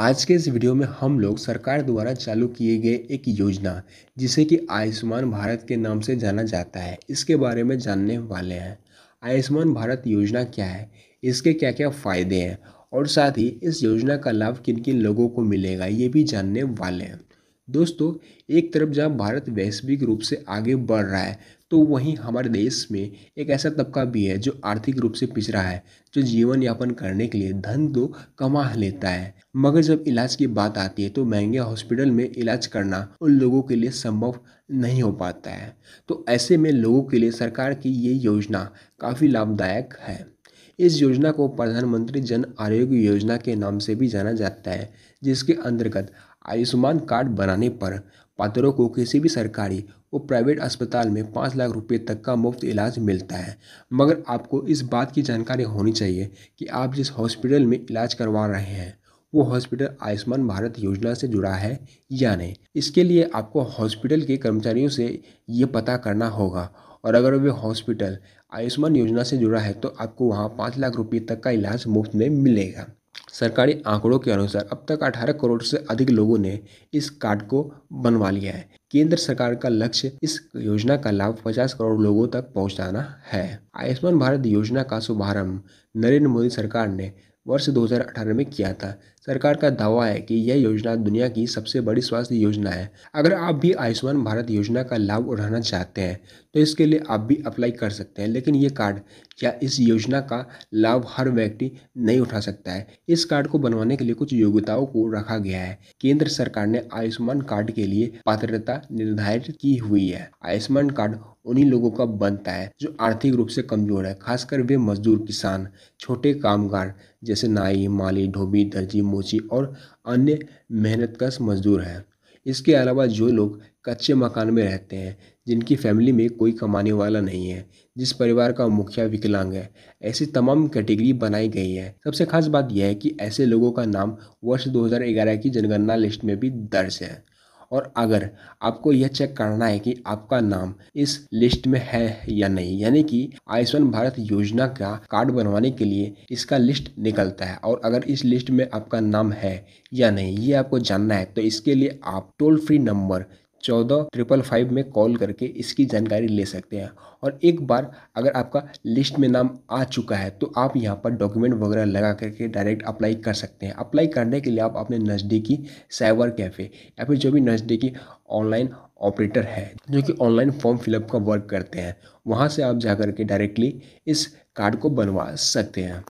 आज के इस वीडियो में हम लोग सरकार द्वारा चालू किए गए एक योजना जिसे कि आयुष्मान भारत के नाम से जाना जाता है इसके बारे में जानने वाले हैं आयुष्मान भारत योजना क्या है इसके क्या क्या फ़ायदे हैं और साथ ही इस योजना का लाभ किन किन लोगों को मिलेगा ये भी जानने वाले हैं दोस्तों एक तरफ जहाँ भारत वैश्विक रूप से आगे बढ़ रहा है तो वहीं हमारे देश में एक ऐसा तबका भी है जो आर्थिक रूप से पिछड़ा है जो जीवन यापन करने के लिए धन तो कमा लेता है मगर जब इलाज की बात आती है तो महंगे हॉस्पिटल में इलाज करना उन लोगों के लिए संभव नहीं हो पाता है तो ऐसे में लोगों के लिए सरकार की ये योजना काफ़ी लाभदायक है इस योजना को प्रधानमंत्री जन आरोग्य योजना के नाम से भी जाना जाता है जिसके अंतर्गत आयुष्मान कार्ड बनाने पर पात्रों को किसी भी सरकारी व प्राइवेट अस्पताल में पाँच लाख रुपए तक का मुफ्त इलाज मिलता है मगर आपको इस बात की जानकारी होनी चाहिए कि आप जिस हॉस्पिटल में इलाज करवा रहे हैं वो हॉस्पिटल आयुष्मान भारत योजना से जुड़ा है या नहीं इसके लिए आपको हॉस्पिटल के कर्मचारियों से ये पता करना होगा और अगर वे हॉस्पिटल आयुष्मान योजना से जुड़ा है तो आपको वहाँ पाँच लाख रुपये तक का इलाज मुफ्त में मिलेगा सरकारी आंकड़ों के अनुसार अब तक 18 करोड़ से अधिक लोगों ने इस कार्ड को बनवा लिया है केंद्र सरकार का लक्ष्य इस योजना का लाभ 50 करोड़ लोगों तक पहुंचाना है आयुष्मान भारत योजना का शुभारंभ नरेंद्र मोदी सरकार ने वर्ष 2018 में किया था सरकार का दावा है कि यह योजना दुनिया की सबसे बड़ी स्वास्थ्य योजना है अगर आप भी आयुष्मान भारत योजना का लाभ उठाना चाहते हैं तो इसके लिए आप भी अप्लाई कर सकते हैं लेकिन ये कार्ड या इस योजना का लाभ हर व्यक्ति नहीं उठा सकता है इस कार्ड को बनवाने के लिए कुछ योग्यताओं को रखा गया है केंद्र सरकार ने आयुष्मान कार्ड के लिए पात्रता निर्धारित की हुई है आयुष्मान कार्ड उन्हीं लोगों का बनता है जो आर्थिक रूप से कमजोर है खासकर वे मजदूर किसान छोटे कामगार जैसे जैसे नाई माली ढोबी दर्जी मोची और अन्य मेहनतकश मजदूर हैं इसके अलावा जो लोग कच्चे मकान में रहते हैं जिनकी फैमिली में कोई कमाने वाला नहीं है जिस परिवार का मुखिया विकलांग है ऐसी तमाम कैटेगरी बनाई गई है सबसे खास बात यह है कि ऐसे लोगों का नाम वर्ष 2011 की जनगणना लिस्ट में भी दर्ज है और अगर आपको यह चेक करना है कि आपका नाम इस लिस्ट में है या नहीं यानी कि आयुष्मान भारत योजना का कार्ड बनवाने के लिए इसका लिस्ट निकलता है और अगर इस लिस्ट में आपका नाम है या नहीं ये आपको जानना है तो इसके लिए आप टोल फ्री नंबर चौदह ट्रिपल फाइव में कॉल करके इसकी जानकारी ले सकते हैं और एक बार अगर आपका लिस्ट में नाम आ चुका है तो आप यहाँ पर डॉक्यूमेंट वगैरह लगा करके डायरेक्ट अप्लाई कर सकते हैं अप्लाई करने के लिए आप अपने नज़दीकी साइबर कैफ़े या फिर जो भी नज़दीकी ऑनलाइन ऑपरेटर है जो कि ऑनलाइन फॉर्म फिलअप का वर्क करते हैं वहाँ से आप जा कर के डायरेक्टली इस कार्ड को बनवा सकते हैं